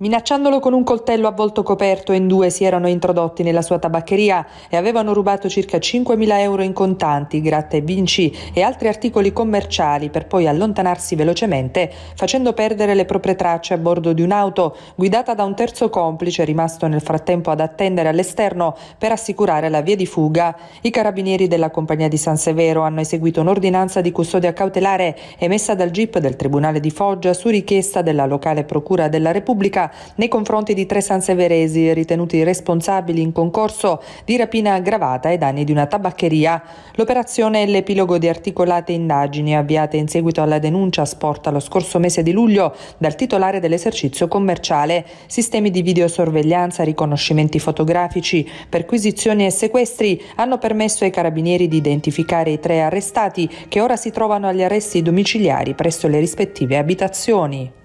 Minacciandolo con un coltello a volto coperto, in due si erano introdotti nella sua tabaccheria e avevano rubato circa 5.000 euro in contanti, gratta e vinci e altri articoli commerciali per poi allontanarsi velocemente facendo perdere le proprie tracce a bordo di un'auto guidata da un terzo complice rimasto nel frattempo ad attendere all'esterno per assicurare la via di fuga. I carabinieri della compagnia di San Severo hanno eseguito un'ordinanza di custodia cautelare emessa dal GIP del Tribunale di Foggia su richiesta della locale Procura della Repubblica nei confronti di tre sanseveresi ritenuti responsabili in concorso di rapina aggravata ai danni di una tabaccheria. L'operazione è l'epilogo di articolate indagini avviate in seguito alla denuncia sporta lo scorso mese di luglio dal titolare dell'esercizio commerciale, sistemi di videosorveglianza, riconoscimenti fotografici, perquisizioni e sequestri hanno permesso ai carabinieri di identificare i tre arrestati che ora si trovano agli arresti domiciliari presso le rispettive abitazioni.